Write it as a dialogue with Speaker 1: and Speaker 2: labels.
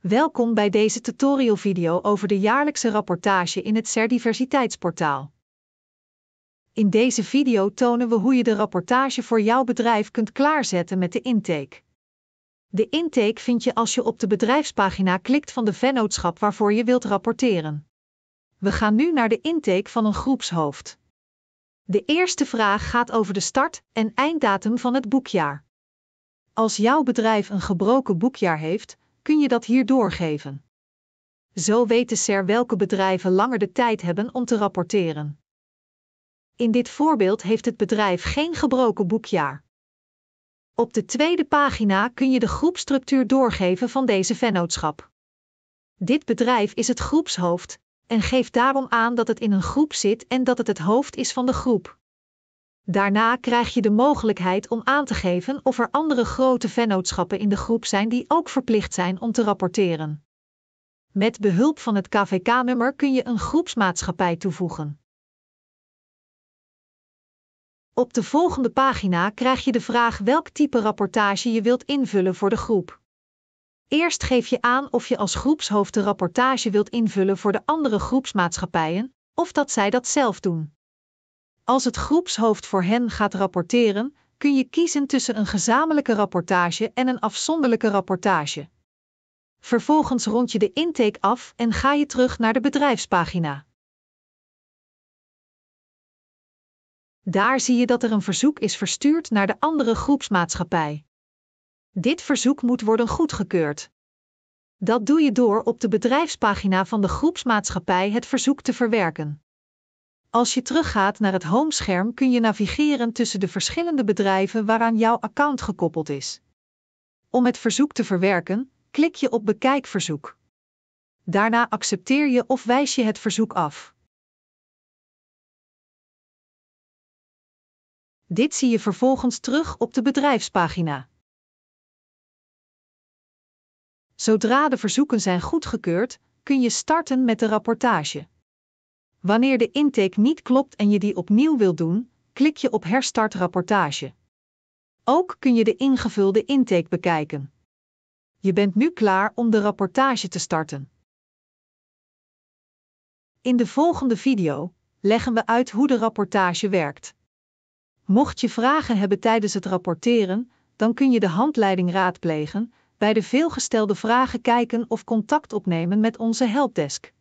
Speaker 1: Welkom bij deze tutorial video over de jaarlijkse rapportage in het SER Diversiteitsportaal. In deze video tonen we hoe je de rapportage voor jouw bedrijf kunt klaarzetten met de intake. De intake vind je als je op de bedrijfspagina klikt van de vennootschap waarvoor je wilt rapporteren. We gaan nu naar de intake van een groepshoofd. De eerste vraag gaat over de start- en einddatum van het boekjaar. Als jouw bedrijf een gebroken boekjaar heeft, kun je dat hier doorgeven. Zo weet de SER welke bedrijven langer de tijd hebben om te rapporteren. In dit voorbeeld heeft het bedrijf geen gebroken boekjaar. Op de tweede pagina kun je de groepstructuur doorgeven van deze vennootschap. Dit bedrijf is het groepshoofd en geeft daarom aan dat het in een groep zit en dat het het hoofd is van de groep. Daarna krijg je de mogelijkheid om aan te geven of er andere grote vennootschappen in de groep zijn die ook verplicht zijn om te rapporteren. Met behulp van het KVK-nummer kun je een groepsmaatschappij toevoegen. Op de volgende pagina krijg je de vraag welk type rapportage je wilt invullen voor de groep. Eerst geef je aan of je als groepshoofd de rapportage wilt invullen voor de andere groepsmaatschappijen, of dat zij dat zelf doen. Als het groepshoofd voor hen gaat rapporteren, kun je kiezen tussen een gezamenlijke rapportage en een afzonderlijke rapportage. Vervolgens rond je de intake af en ga je terug naar de bedrijfspagina. Daar zie je dat er een verzoek is verstuurd naar de andere groepsmaatschappij. Dit verzoek moet worden goedgekeurd. Dat doe je door op de bedrijfspagina van de groepsmaatschappij het verzoek te verwerken. Als je teruggaat naar het homescherm kun je navigeren tussen de verschillende bedrijven waaraan jouw account gekoppeld is. Om het verzoek te verwerken, klik je op Bekijk verzoek. Daarna accepteer je of wijs je het verzoek af. Dit zie je vervolgens terug op de bedrijfspagina. Zodra de verzoeken zijn goedgekeurd, kun je starten met de rapportage. Wanneer de intake niet klopt en je die opnieuw wilt doen, klik je op Herstart rapportage. Ook kun je de ingevulde intake bekijken. Je bent nu klaar om de rapportage te starten. In de volgende video leggen we uit hoe de rapportage werkt. Mocht je vragen hebben tijdens het rapporteren, dan kun je de handleiding raadplegen, bij de veelgestelde vragen kijken of contact opnemen met onze helpdesk.